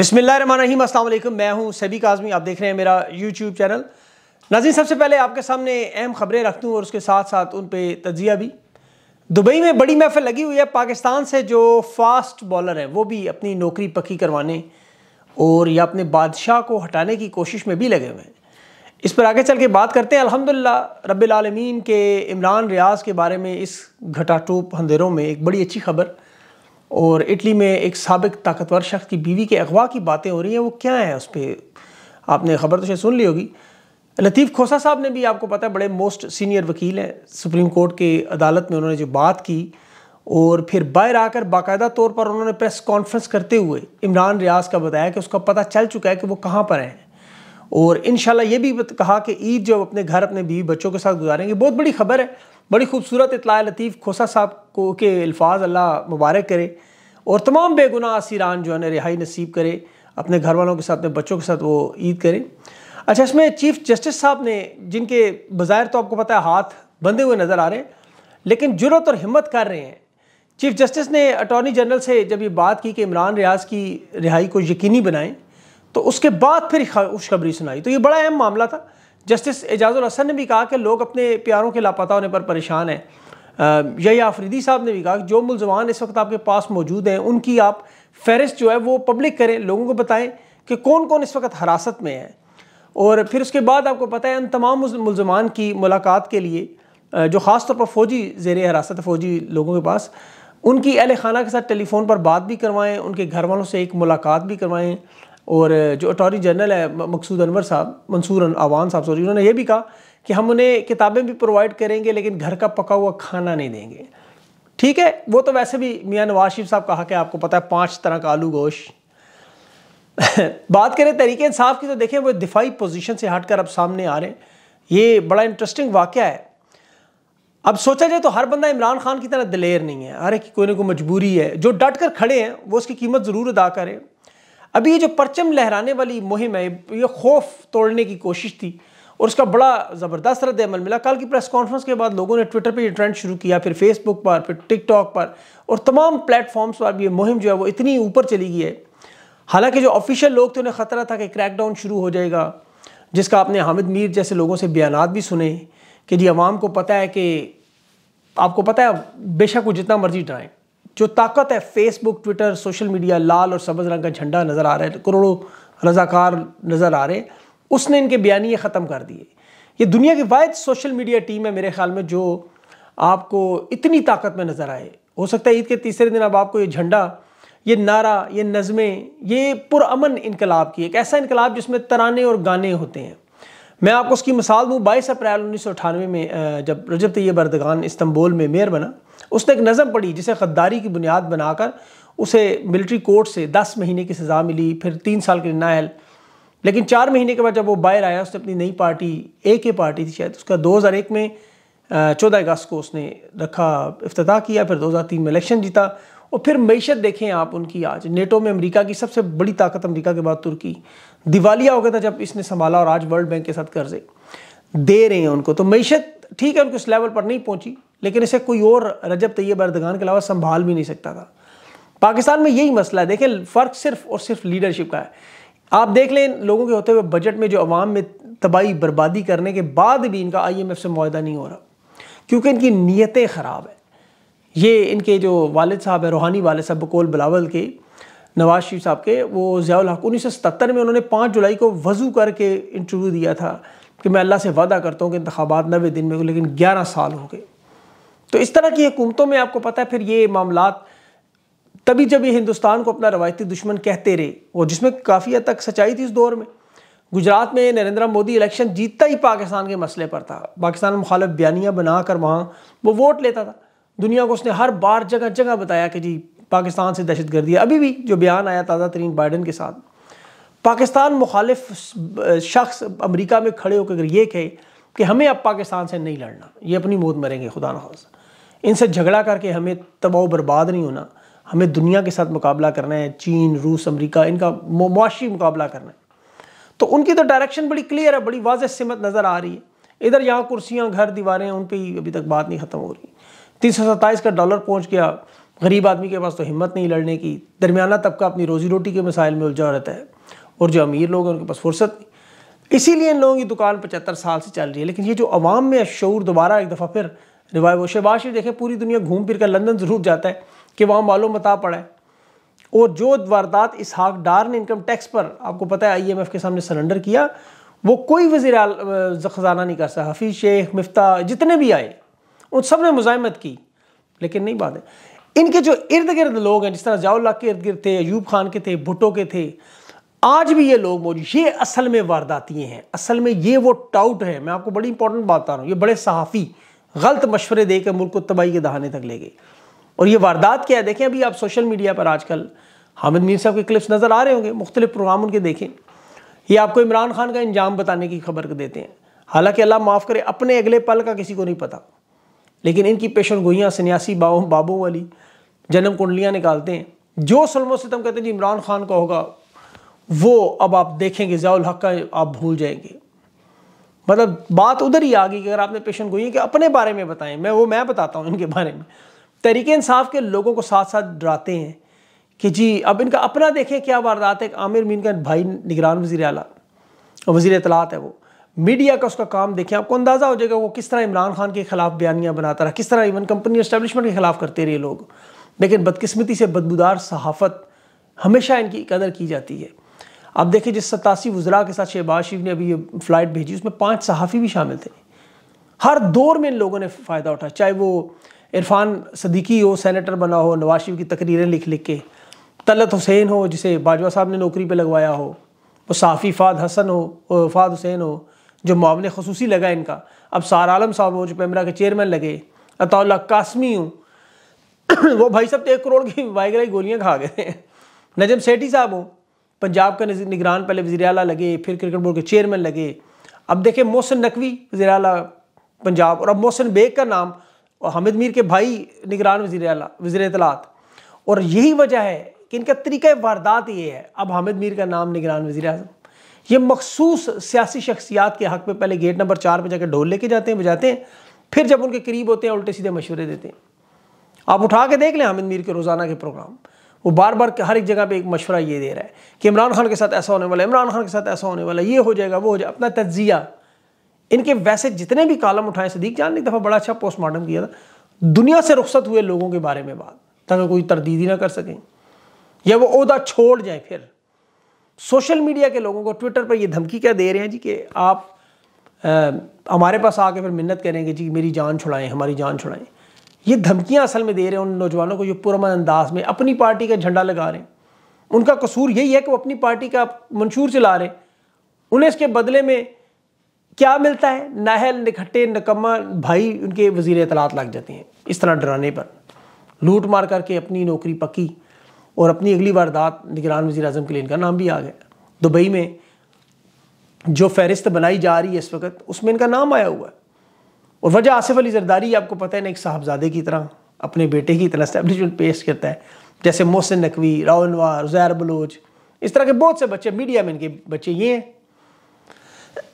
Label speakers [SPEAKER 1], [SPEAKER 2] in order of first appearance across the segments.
[SPEAKER 1] रही असल मैं हूँ सभी आज़मी आप देख रहे हैं मेरा यूट्यूब चैनल नाज़ी सबसे पहले आपके सामने अहम खबरें रख दूँ और उसके साथ साथ उन पर तजिया भी दुबई में बड़ी महफिल लगी हुई है पाकिस्तान से जो फास्ट बॉलर हैं वो भी अपनी नौकरी पक्की करवाने और या अपने बादशाह को हटाने की कोशिश में भी लगे हुए हैं इस पर आगे चल के बात करते हैं अलहमदिल्ला रबालमीन के इमरान रियाज के बारे में इस घटाटूप अंधेरों में एक बड़ी अच्छी खबर और इटली में एक सबक ताकतवर शख्स की बीवी के अगवा की बातें हो रही हैं वो क्या है उस पर आपने खबर तो शायद सुन ली होगी लतीफ़ खोसा साहब ने भी आपको पता है बड़े मोस्ट सीनियर वकील हैं सुप्रीम कोर्ट के अदालत में उन्होंने जो बात की और फिर बाहर आकर बाकायदा तौर पर उन्होंने प्रेस कॉन्फ्रेंस करते हुए इमरान रियाज का बताया कि उसका पता चल चुका है कि वो कहाँ पर हैं और इन ये भी कहा कि ईद जब अपने घर अपने बीवी बच्चों के साथ गुजारेंगे बहुत बड़ी खबर है बड़ी खूबसूरत इतला लतीफ़ खोसा साहब को के अल्फाज अल्लाह मुबारक करे और तमाम बेगुनाह असीरान जो है ना रिहाई नसीब करे अपने घर वालों के साथ अपने बच्चों के साथ वो ईद करें अच्छा इसमें चीफ जस्टिस साहब ने जिनके बाज़ाहिर तो आपको पता है हाथ बंधे हुए नज़र आ रहे हैं लेकिन जुरत और हिम्मत कर रहे हैं चीफ जस्टिस ने अटॉर्नी जनरल से जब ये बात की कि इमरान रियाज की रिहाई को यकीनी बनाएं तो उसके बाद फिर खुशखबरी सुनाई तो ये बड़ा अहम मामला था जस्टिस एजाज़ुल हसन ने भी कहा कि लोग अपने प्यारों के लापता होने पर परेशान हैं यही आफरीदी साहब ने भी कहा जो मुलजमान इस वक्त आपके पास मौजूद हैं उनकी आप फहरिस्त जो है वो पब्लिक करें लोगों को बताएं कि कौन कौन इस वक्त हरासत में है और फिर उसके बाद आपको पता है उन तमाम मुलजमान की मुलाकात के लिए जो ख़ास तौर पर फ़ौजी जेर हरासत फ़ौजी लोगों के पास उनकी अहल खाना के साथ टेलीफोन पर बात भी करवाएं उनके घर वालों से एक मुलाकात भी करवाएं और जो अटॉर्नी जनरल है मकसूद अनवर साहब मंसूर अवान साहब सॉरी उन्होंने ये भी कहा कि हम उन्हें किताबें भी प्रोवाइड करेंगे लेकिन घर का पका हुआ खाना नहीं देंगे ठीक है वो तो वैसे भी मियाँ नवाज शरीफ साहब कहा कि आपको पता है पाँच तरह का आलू गोश बात करें तरीके इंसाफ की तो देखें वो दिफाई पोजीशन से हटकर अब सामने आ रहे हैं ये बड़ा इंटरेस्टिंग वाक़ है अब सोचा जाए तो हर बंदा इमरान खान की तरह दिलेर नहीं है अरे कोई ना कोई मजबूरी है जो डट कर खड़े हैं वो उसकी कीमत ज़रूर अदा करें अभी ये जो परचम लहराने वाली मुहिम है ये खौफ तोड़ने की कोशिश थी और उसका बड़ा ज़बरदस्त रद्द अमल मिला कल की प्रेस कॉन्फ्रेंस के बाद लोगों ने ट्विटर पर यह ट्रेंड शुरू किया फिर फेसबुक पर फिर टिकटॉक पर और तमाम प्लेटफॉर्म्स पर ये मुहिम जो है वो इतनी ऊपर चली गई है हालांकि जो ऑफिशियल लोग थे उन्हें ख़तरा था कि क्रैकडाउन शुरू हो जाएगा जिसका आपने हामिद मीर जैसे लोगों से बयान भी सुने कि जी आवाम को पता है कि आपको पता है बेशक वो जितना मर्जी डराएं जो ताकत है फेसबुक ट्विटर सोशल मीडिया लाल और सब्ज रंग का झंडा नज़र आ रहा है तो करोड़ों रजाकार नज़र आ रहे हैं उसने इनके बयानी ख़त्म कर दिए ये दुनिया की वायद सोशल मीडिया टीम है मेरे ख्याल में जो आपको इतनी ताकत में नज़र आए हो सकता है ईद के तीसरे दिन अब आपको ये झंडा ये नारा ये नज़में ये पुरान इनकलाब की एक ऐसा इनकलाब जिसमें तराने और गाने होते हैं मैं आपको उसकी मिसाल दूँ बाईस अप्रैल उन्नीस में जब रजब तैयब अरदगान इस्तंबोल में मेयर बना उसने एक नज़म पढ़ी जिसे गद्दारी की बुनियाद बनाकर उसे मिलिट्री कोर्ट से दस महीने की सज़ा मिली फिर तीन साल के नायल लेकिन चार महीने के बाद जब वो बाहर आया उसने अपनी नई पार्टी ए के पार्टी थी शायद उसका 2001 में चौदह अगस्त को उसने रखा अफ्ताह किया फिर 2003 में इलेक्शन जीता और फिर मीशत देखें आप उनकी आज नेटो में अमेरिका की सबसे बड़ी ताकत अमेरिका के बाद तुर्की दिवालिया हो गया था जब इसने संभाला और आज वर्ल्ड बैंक के साथ कर्जे दे रहे हैं उनको तो मीशत ठीक है उनको इस लेवल पर नहीं पहुँची लेकिन इसे कोई और रजब तैयब अर्दगान के अलावा संभाल भी नहीं सकता था पाकिस्तान में यही मसला है देखें फ़र्क सिर्फ और सिर्फ लीडरशिप का है आप देख लें लोगों के होते हुए बजट में जो अवाम में तबाही बर्बादी करने के बाद भी इनका आईएमएफ से माहा नहीं हो रहा क्योंकि इनकी नीयतें ख़राब हैं ये इनके जो वालद साहब हैं रूहानी वालद साहब बकोल बिलावल के नवाज शरीफ साहब के वो ज़ियाल हक उन्नीस सौ सतर में उन्होंने पाँच जुलाई को वज़ू करके इंटरव्यू दिया था कि मैं अल्लाह से वादा करता हूँ कि इंतबात नबे दिन में लेकिन ग्यारह साल हो गए तो इस तरह की हुकूमतों में आपको पता है फिर ये मामला तभी जब ये हिंदुस्तान को अपना रवायती दुश्मन कहते रहे और जिसमें काफ़ी हद तक सच्चाई थी इस दौर में गुजरात में नरेंद्र मोदी इलेक्शन जीतता ही पाकिस्तान के मसले पर था पाकिस्तान मुखालफ बना बनाकर वहाँ वो वोट लेता था दुनिया को उसने हर बार जगह जगह बताया कि जी पाकिस्तान से दहशत गर्दी अभी भी जो बयान आया ताज़ा तरीन बाइडन के साथ पाकिस्तान मुखालिफ शख्स अमरीका में खड़े होकर अगर ये कहे कि हमें अब पाकिस्तान से नहीं लड़ना ये अपनी मौत मरेंगे खुदा न इनसे झगड़ा करके हमें तबाह बर्बाद नहीं होना हमें दुनिया के साथ मुकाबला करना है चीन रूस अमरीका इनका मुआशी मुकाबला करना है तो उनकी तो डायरेक्शन बड़ी क्लियर है बड़ी वाजह सिमत नज़र आ रही है इधर यहाँ कुर्सियाँ घर दीवारें उन पर ही अभी तक बात नहीं ख़त्म हो रही तीन सौ सत्ताईस का डॉलर पहुँच गया गरीब आदमी के पास तो हिम्मत नहीं लड़ने की दरमियाना तबका अपनी रोज़ी रोटी के मसाइल में उलझा रहता है और जो अमीर लोग हैं उनके पास फुर्सत नहीं इसीलिए इन लोगों की दुकान पचहत्तर साल से चल रही है लेकिन ये जो अवाम में शूर दोबारा एक दफ़ा फिर रिवाइव हो शहबाज शरीफ देखें पूरी दुनिया घूम फिर कर लंदन ज़रूर जाता है कि वहाँ मालूम बता पड़ा और जो वारदात इसहाक डार ने इनकम टैक्स पर आपको पता है आईएमएफ के सामने सरेंडर किया वो कोई वजी ख़जाना नहीं कर सका हफीज़ शेख मफ्ता जितने भी आए उन सब ने मुजामत की लेकिन नहीं बात है इनके जो इर्द गिर्द लोग हैं जिस तरह जाउल्ला के इर्द गिर्द थे अयूब खान के थे भुटो के थे आज भी ये लोग मौजूद ये असल में वारदाती हैं असल में ये वो टाउट है मैं आपको बड़ी इंपॉर्टेंट बात बता रहा हूँ ये बड़े सहाफ़ी गलत मशवरे देकर मुल्क को तबाही के दहाने तक ले गए और ये वारदात क्या है देखें अभी आप सोशल मीडिया पर आजकल हामिद मीर साहब के क्लिप्स नज़र आ रहे होंगे मुख्तलि प्रोग्राम उनके देखें ये आपको इमरान खान का इंजाम बताने की खबर देते हैं हालांकि अल्लाह माफ़ करे अपने अगले पल का किसी को नहीं पता लेकिन इनकी पेशन गोइयाँ सन्यासी बाबों बाबों वाली जन्म कुंडलियाँ निकालते हैं जो सलमो सितम कहते हैं जी इमरान खान का होगा वो अब आप देखेंगे जयाल्हक हक का आप भूल जाएंगे मतलब बात उधर ही आ गई कि अगर आपने पेशन गोई कि अपने बारे में बताएं मैं वो मैं बताता हूँ इनके बारे में तरीके इंसाफ के लोगों को साथ साथ डराते हैं कि जी अब इनका अपना देखें क्या वारदात है आमिर मीन का भाई निगरान वजी अला वजी अतलात है वो मीडिया का उसका काम देखें आपको अंदाज़ा हो जाएगा वो किस तरह इमरान खान के खिलाफ बयानियाँ बनाता रहा किस तरह इवन कंपनी इस्टेबलिशमेंट के खिलाफ करते रहे लोग लेकिन बदकस्मती से बदबूदार सहाफत हमेशा इनकी कदर की जाती है अब देखें जिस सतासी वजरा के साथ शहबाज शरीफ ने अभी ये फ़्लाइट भेजी उसमें पाँच सहाफ़ी भी शामिल थे हर दौर में इन लोगों ने फ़ायदा उठाया चाहे वो इरफान सदीकी हो सेनेटर बना हो नवाज शरीफ की तकरीरें लिख लिख के तलत हुसैन हो जिसे बाजवा साहब ने नौकरी पर लगवाया हो वो साफ़ी फ़ाद हसन हो फ़ाद हुसैन हो जो मामले खसूस लगा इनका अब सार आलम साहब हो जो पैमरा के चेयरमैन लगे अताउल्ला कासमी हूँ वो भाई साहब तो एक करोड़ की वायगराई गोलियाँ खा गए हैं नजम सेठी साहब हो पंजाब का निगरान पहले वजी अला लगे फिर क्रिकेट बोर्ड के चेयरमैन लगे अब देखें मोहसिन नकवी वजी अला पंजाब और अब मोहसिन बेग का नाम और हामिद मीर के भाई निगरान वजी वजी अतलात और यही वजह है कि इनका तरीका वारदात ये है अब हामिद मीर का नाम निगरान वजी अजम ये मखसूस सियासी शख्सियात के हक़ में पहले गेट नंबर चार पर जाकर ढोल लेके जाते हैं बजाते हैं फिर जब उनके करीब होते हैं उल्टे सीधे मशवरे देते हैं आप उठा के देख लें हामिद मीर के रोज़ाना के प्रोग्राम वो बार बार हर एक जगह पे एक मशवरा ये दे रहा है कि इमरान खान के साथ ऐसा होने वाला है इमरान खान के साथ ऐसा होने वाला है ये हो जाएगा वो हो जाए अपना तजिया इनके वैसे जितने भी कालम उठाए सदीक जान ने एक दफ़ा बड़ा अच्छा पोस्टमार्टम किया था दुनिया से रुख्सत हुए लोगों के बारे में बात ताकि कोई तरदीदी ना कर सकें या वो अहदा छोड़ जाए फिर सोशल मीडिया के लोगों को ट्विटर पर ये धमकी क्या दे रहे हैं जी कि आप हमारे पास आके फिर मिन्नत करेंगे जी मेरी जान छुड़ाएं हमारी जान छुड़ाएं ये धमकियां असल में दे रहे हैं उन नौजवानों को जो पुरमन अंदाज में अपनी पार्टी का झंडा लगा रहे हैं उनका कसूर यही है कि वो अपनी पार्टी का मंशूर चला रहे हैं उन्हें इसके बदले में क्या मिलता है नाहल निकट्टे नकम्मा भाई उनके वजीर तलात लग जाते हैं इस तरह डराने पर लूट मार करके अपनी नौकरी पकी और अपनी अगली वारदात निगरान वजी अजम के लिए इनका नाम भी आ गया दुबई में जो फहरिस्त बनाई जा रही है इस वक्त उसमें इनका नाम आया हुआ है और वजह आसिफ अली जरदारी आपको पता है ना एक साहबजादे की तरह अपने बेटे की तरह स्टैब्लिशमेंट पेश करता है जैसे मोहसिन नकवी रावलवार जैर बलोच इस तरह के बहुत से बच्चे मीडिया में इनके बच्चे ये हैं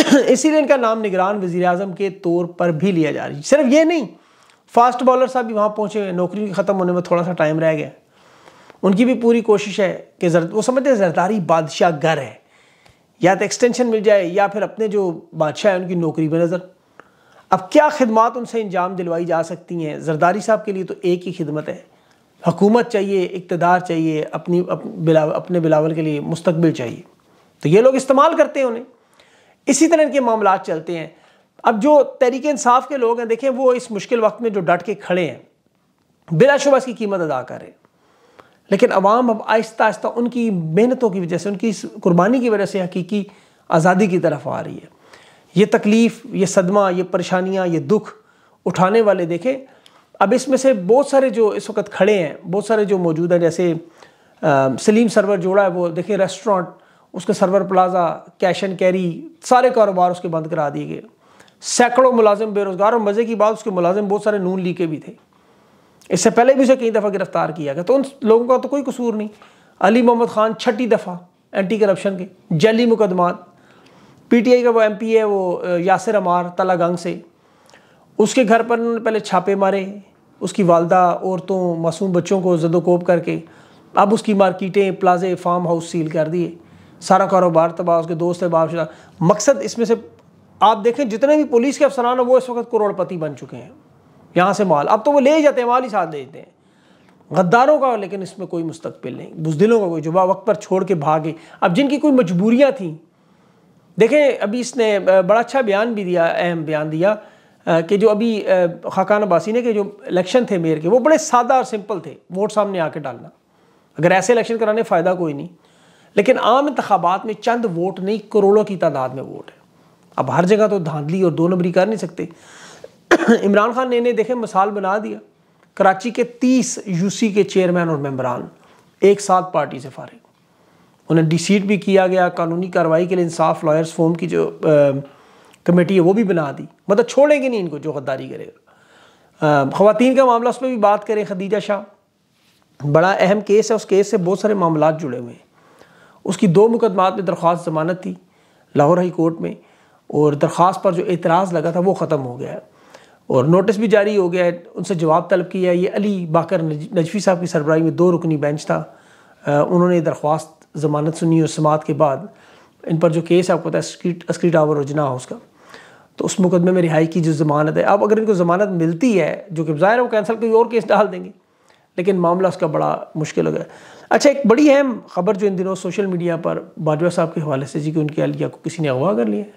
[SPEAKER 1] इसीलिए इनका नाम निगरान वजीर अजम के तौर पर भी लिया जा रही है सिर्फ ये नहीं फास्ट बॉलर साहब भी वहाँ पहुँचे हुए नौकरी के ख़त्म होने में थोड़ा सा टाइम रह गया उनकी भी पूरी कोशिश है कि जर वो समझते हैं जरदारी बादशाह घर है या तो एक्सटेंशन मिल जाए या फिर अपने जो बादशाह हैं उनकी नौकरी पर नज़र अब क्या खिदमत उनसे इंजाम दिलवाई जा सकती हैं जरदारी साहब के लिए तो एक ही खिदमत है हकूमत चाहिए इकतदार चाहिए अपनी अप, बिला, अपने बिलावल के लिए मुस्तबिल चाहिए तो ये लोग इस्तेमाल करते हैं उन्हें इसी तरह इनके मामला चलते हैं अब जो तहरीक इंसाफ के लोग हैं देखें वो इस मुश्किल वक्त में जो डट के खड़े हैं बिलाशुबा इसकी कीमत अदा करें लेकिन अवाम अब आहिस्ता आहिस्ता उनकी मेहनतों की वजह से उनकी इस कुर्बानी की वजह से हकीकी आज़ादी की तरफ आ रही है ये तकलीफ़ ये सदमा ये परेशानियाँ ये दुख उठाने वाले देखें अब इसमें से बहुत सारे जो इस वक्त खड़े हैं बहुत सारे जो मौजूद हैं जैसे आ, सलीम सरवर जोड़ा है वो देखें रेस्टोरेंट उसके सर्वर प्लाजा कैश एंड कैरी सारे कारोबार उसके बंद करा दिए गए सैकड़ों मुलाजिम बेरोज़गार और मज़े की बात उसके मुलाजिम बहुत सारे नून ली के भी थे इससे पहले भी उसे कई दफ़ा गिरफ्तार किया गया तो उन लोगों का तो कोई कसूर नहीं अली मोहम्मद खान छठी दफ़ा एंटी करप्शन के जली टी पीटीआई का वो एमपी है वो यासिर अमार तला गंग से उसके घर पर उन्होंने पहले छापे मारे उसकी वालदा औरतों मासूम बच्चों को जदोकोब करके अब उसकी मार्किटें प्लाजे फार्म हाउस सील कर दिए सारा कारोबार तबाह उसके दोस्त है शरा मकसद इसमें से आप देखें जितने भी पुलिस के अफसरान हैं वो इस वक्त करोड़पति बन चुके हैं यहाँ से माल अब तो वो ले जाते हैं माल ही साथ देते हैं गद्दारों का लेकिन इसमें कोई मुस्तबिल नहीं बुजदिलों का कोई जुबा वक्त पर छोड़ के भागे अब जिनकी कोई मजबूरियाँ थीं देखें अभी इसने बड़ा अच्छा बयान भी दिया अहम बयान दिया कि जो अभी खाकान अबासी ने के जो इलेक्शन थे मेयर के वो बड़े सादा और सिंपल थे वोट सामने आके डालना अगर ऐसे इलेक्शन कराने फ़ायदा कोई नहीं लेकिन आम इंतबात में चंद वोट नहीं करोड़ों की तादाद में वोट है अब हर जगह तो धांधली और दो नंबरी कर नहीं सकते इमरान खान ने, इन्हें देखे मिसाल बना दिया कराची के तीस यूसी के चेयरमैन और मेम्बरान एक साथ पार्टी से फारिग उन्हें डिसीट भी किया गया कानूनी कार्रवाई के लिए इंसाफ लॉयर्स फोम की जो आ, कमेटी है वो भी बना दी मतलब छोड़ेंगे नहीं इनको जो गद्दारी करेगा ख़वान का मामला उस पर भी बात करें खदीजा शाह बड़ा अहम केस है उस केस से बहुत सारे मामला जुड़े हुए हैं उसकी दो मुकदमात में दरख्वास्त जमानत थी लाहौर हाई कोर्ट में और दरख्वास्त पर जो एतराज़ लगा था वो ख़त्म हो गया है और नोटिस भी जारी हो गया है उनसे जवाब तलब किया ये अली बाकर नजफी साहब की सरबराही में दो रुकनी बेंच था आ, उन्होंने दरख्वास्त जमानत सुनी और समात के बाद इन पर जो केस है आपको पता है अस्करी टावर और जना हाउस का तो उस मुकदमे में रिहाई की जो ज़मानत है अब अगर इनको ज़मानत मिलती है जो कि ज़ाहिर है वो कैंसिल कोई और केस डाल देंगे लेकिन मामला उसका बड़ा मुश्किल हो गया अच्छा एक बड़ी अहम खबर जो इन दिनों सोशल मीडिया पर बाजवा साहब के हवाले से जी कि उनकी अलिया को किसी ने अगवा कर लिया है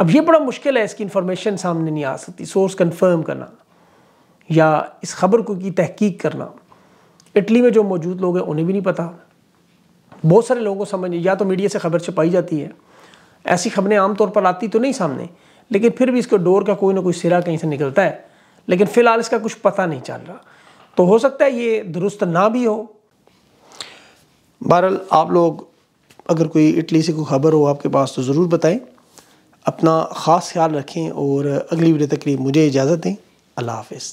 [SPEAKER 1] अब ये बड़ा मुश्किल है इसकी इन्फॉर्मेशन सामने नहीं आ सकती सोर्स कन्फर्म करना या इस खबर को की तहकीक करना इटली में जो मौजूद लोग हैं उन्हें भी नहीं पता बहुत सारे लोगों को समझ या तो मीडिया से खबर छपाई जाती है ऐसी खबरें आमतौर पर आती तो नहीं सामने लेकिन फिर भी इसके डोर का कोई ना कोई सिरा कहीं से निकलता है लेकिन फ़िलहाल इसका कुछ पता नहीं चल रहा तो हो सकता है ये दुरुस्त ना भी हो बहरहाल आप लोग अगर कोई इटली से कोई खबर हो आपके पास तो ज़रूर बताएं अपना ख़ास ख्याल रखें और अगली वीडियो तक के लिए मुझे इजाज़त दें अल्लाह हाफिज़